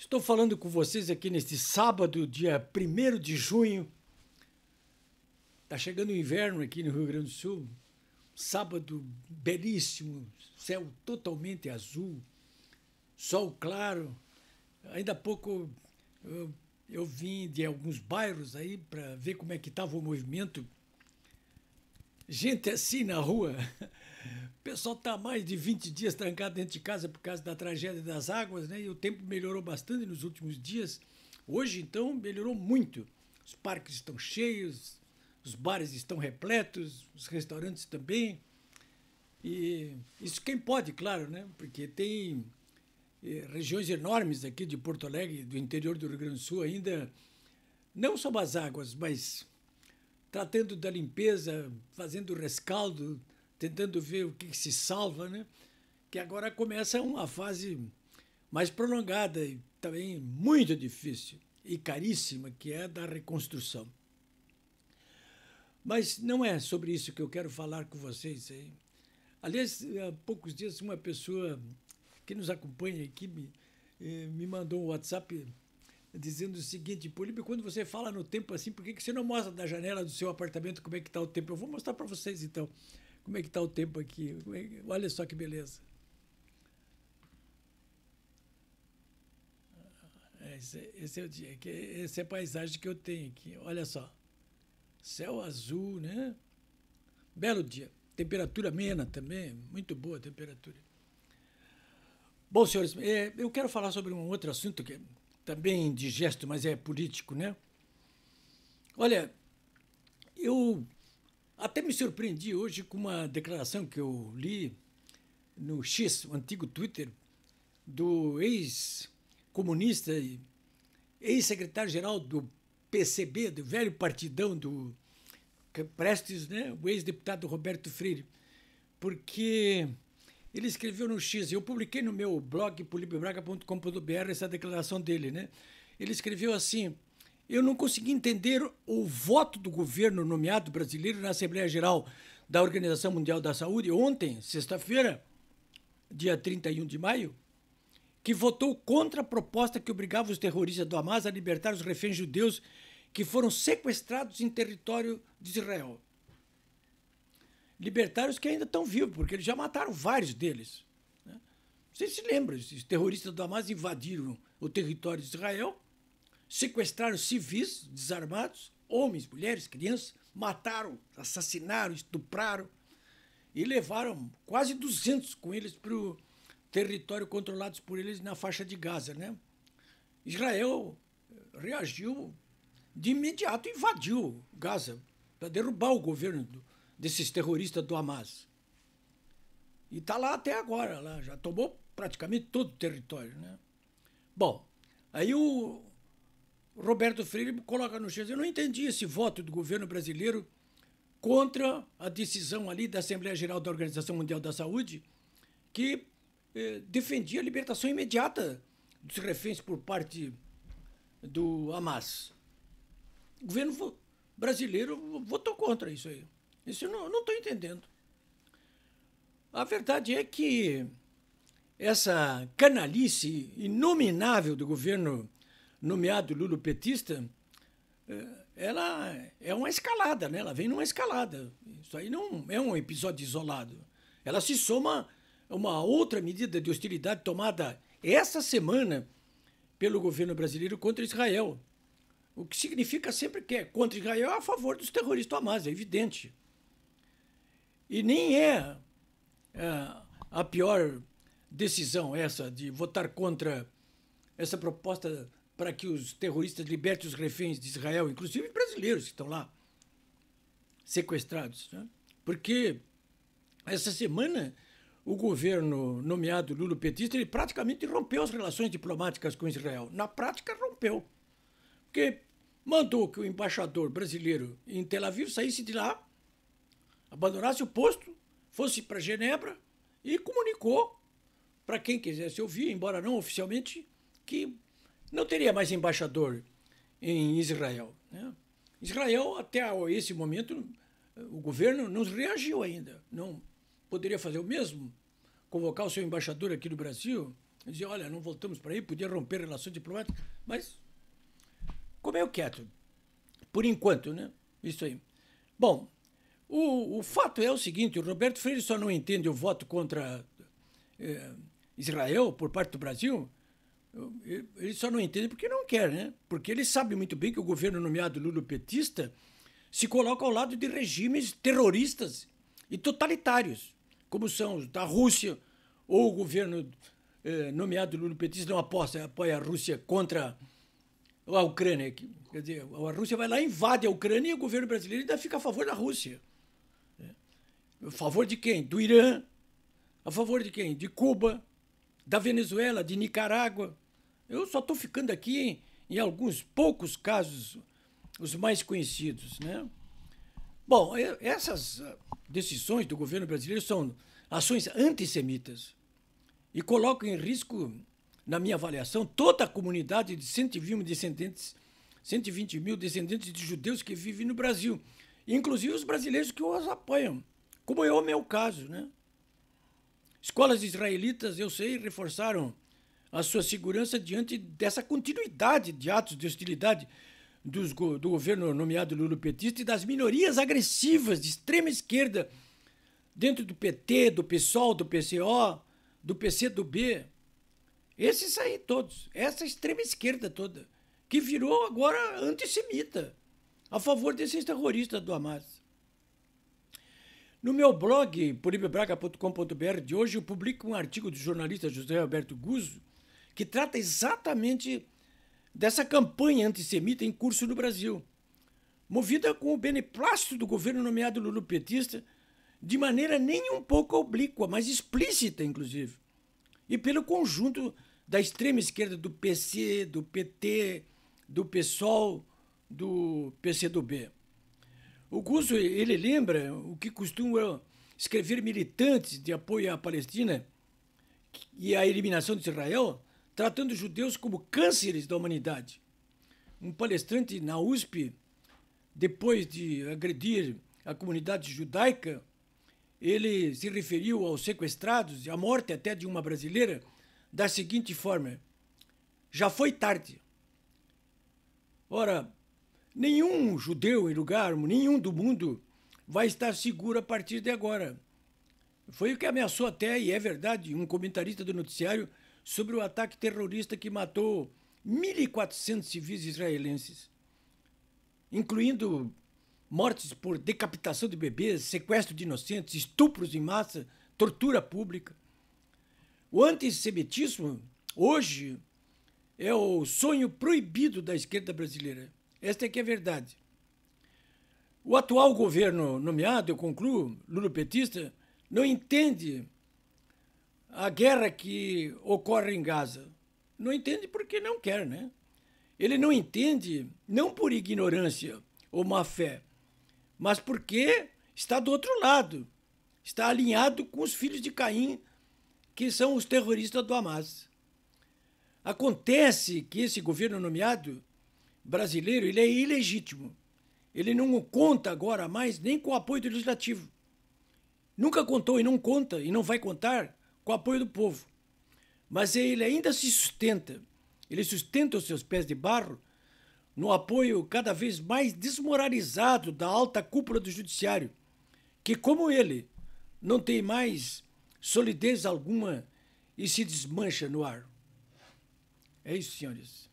Estou falando com vocês aqui neste sábado, dia 1 de junho. Está chegando o inverno aqui no Rio Grande do Sul. Sábado belíssimo, céu totalmente azul, sol claro. Ainda há pouco eu, eu vim de alguns bairros aí para ver como é que estava o movimento Gente é assim na rua. O pessoal está mais de 20 dias trancado dentro de casa por causa da tragédia das águas, né? E o tempo melhorou bastante nos últimos dias. Hoje, então, melhorou muito. Os parques estão cheios, os bares estão repletos, os restaurantes também. E isso quem pode, claro, né? Porque tem eh, regiões enormes aqui de Porto Alegre, do interior do Rio Grande do Sul ainda, não sob as águas, mas tratando da limpeza, fazendo rescaldo, tentando ver o que, que se salva, né? que agora começa uma fase mais prolongada e também muito difícil e caríssima, que é a da reconstrução. Mas não é sobre isso que eu quero falar com vocês. Hein? Aliás, há poucos dias, uma pessoa que nos acompanha aqui me, eh, me mandou um WhatsApp dizendo o seguinte, Políbio, quando você fala no tempo assim, por que, que você não mostra da janela do seu apartamento como é que está o tempo? Eu vou mostrar para vocês então como é que está o tempo aqui. Olha só que beleza. Ah, esse, é, esse é o dia, essa é a paisagem que eu tenho aqui. Olha só, céu azul, né? Belo dia. Temperatura amena também, muito boa a temperatura. Bom, senhores, é, eu quero falar sobre um outro assunto que também tá gesto mas é político, né? Olha, eu até me surpreendi hoje com uma declaração que eu li no X, o antigo Twitter, do ex-comunista e ex-secretário-geral do PCB, do velho partidão do Prestes, né? o ex-deputado Roberto Freire, porque ele escreveu no X, eu publiquei no meu blog polibraga.com.br essa declaração dele, né? Ele escreveu assim: Eu não consegui entender o voto do governo nomeado brasileiro na Assembleia Geral da Organização Mundial da Saúde ontem, sexta-feira, dia 31 de maio, que votou contra a proposta que obrigava os terroristas do Hamas a libertar os reféns judeus que foram sequestrados em território de Israel libertários que ainda estão vivos, porque eles já mataram vários deles. Né? Vocês se lembram, esses terroristas do Hamas invadiram o território de Israel, sequestraram civis desarmados, homens, mulheres, crianças, mataram, assassinaram, estupraram e levaram quase 200 com eles para o território controlado por eles na faixa de Gaza. Né? Israel reagiu de imediato, invadiu Gaza para derrubar o governo do, desses terroristas do Hamas. E está lá até agora, lá, já tomou praticamente todo o território. Né? Bom, aí o Roberto Freire coloca no chão Eu não entendi esse voto do governo brasileiro contra a decisão ali da Assembleia Geral da Organização Mundial da Saúde, que eh, defendia a libertação imediata dos reféns por parte do Hamas. O governo brasileiro votou contra isso aí. Isso eu não estou entendendo. A verdade é que essa canalice inominável do governo nomeado petista eh, ela é uma escalada, né? ela vem numa escalada. Isso aí não é um episódio isolado. Ela se soma a uma outra medida de hostilidade tomada essa semana pelo governo brasileiro contra Israel. O que significa sempre que é contra Israel é a favor dos terroristas Hamas, é evidente. E nem é, é a pior decisão essa de votar contra essa proposta para que os terroristas libertem os reféns de Israel, inclusive brasileiros que estão lá sequestrados. Né? Porque essa semana o governo nomeado Lula petista ele praticamente rompeu as relações diplomáticas com Israel. Na prática, rompeu. Porque mandou que o embaixador brasileiro em Tel Aviv saísse de lá abandonasse o posto, fosse para Genebra e comunicou para quem quisesse ouvir, embora não oficialmente, que não teria mais embaixador em Israel. Né? Israel, até esse momento, o governo não reagiu ainda. Não poderia fazer o mesmo, convocar o seu embaixador aqui no Brasil, e dizer, olha, não voltamos para aí, podia romper relações diplomáticas, mas comeu é quieto, por enquanto, né? Isso aí. Bom, o, o fato é o seguinte: o Roberto Freire só não entende o voto contra eh, Israel por parte do Brasil. Eh, ele só não entende porque não quer, né? Porque ele sabe muito bem que o governo nomeado Lula petista se coloca ao lado de regimes terroristas e totalitários, como são os da Rússia ou o governo eh, nomeado Lula petista não aposta, apoia a Rússia contra a Ucrânia. Quer dizer, a Rússia vai lá, invade a Ucrânia e o governo brasileiro ainda fica a favor da Rússia. A favor de quem? Do Irã. A favor de quem? De Cuba, da Venezuela, de Nicarágua. Eu só estou ficando aqui em, em alguns poucos casos, os mais conhecidos. Né? Bom, essas ah, decisões do governo brasileiro são ações antissemitas e colocam em risco, na minha avaliação, toda a comunidade de 120 mil descendentes, 120 mil descendentes de judeus que vivem no Brasil, inclusive os brasileiros que os apoiam como é o meu caso. Né? Escolas israelitas, eu sei, reforçaram a sua segurança diante dessa continuidade de atos de hostilidade dos, do governo nomeado Lula petista e das minorias agressivas de extrema esquerda dentro do PT, do PSOL, do PCO, do PCdoB. Esses aí todos, essa extrema esquerda toda, que virou agora antissemita a favor desses terroristas do Hamas. No meu blog, polibebraga.com.br, de hoje, eu publico um artigo do jornalista José Alberto Guzzo, que trata exatamente dessa campanha antissemita em curso no Brasil, movida com o beneplácito do governo nomeado lulupetista, de maneira nem um pouco oblíqua, mas explícita, inclusive, e pelo conjunto da extrema esquerda do PC, do PT, do PSOL, do PCdoB. O Gusso, ele lembra o que costuma escrever militantes de apoio à Palestina e à eliminação de Israel, tratando os judeus como cânceres da humanidade. Um palestrante na USP, depois de agredir a comunidade judaica, ele se referiu aos sequestrados e à morte até de uma brasileira da seguinte forma: Já foi tarde. Ora, Nenhum judeu em lugar nenhum do mundo vai estar seguro a partir de agora. Foi o que ameaçou até, e é verdade, um comentarista do noticiário sobre o ataque terrorista que matou 1.400 civis israelenses, incluindo mortes por decapitação de bebês, sequestro de inocentes, estupros em massa, tortura pública. O antissemitismo, hoje, é o sonho proibido da esquerda brasileira. Esta é que é verdade. O atual governo nomeado, eu concluo, lulopetista, não entende a guerra que ocorre em Gaza. Não entende porque não quer, né? Ele não entende, não por ignorância ou má fé, mas porque está do outro lado. Está alinhado com os filhos de Caim, que são os terroristas do Hamas. Acontece que esse governo nomeado brasileiro ele é ilegítimo. Ele não conta agora mais nem com o apoio do legislativo. Nunca contou e não conta e não vai contar com o apoio do povo. Mas ele ainda se sustenta. Ele sustenta os seus pés de barro no apoio cada vez mais desmoralizado da alta cúpula do judiciário, que como ele não tem mais solidez alguma e se desmancha no ar. É isso, senhores.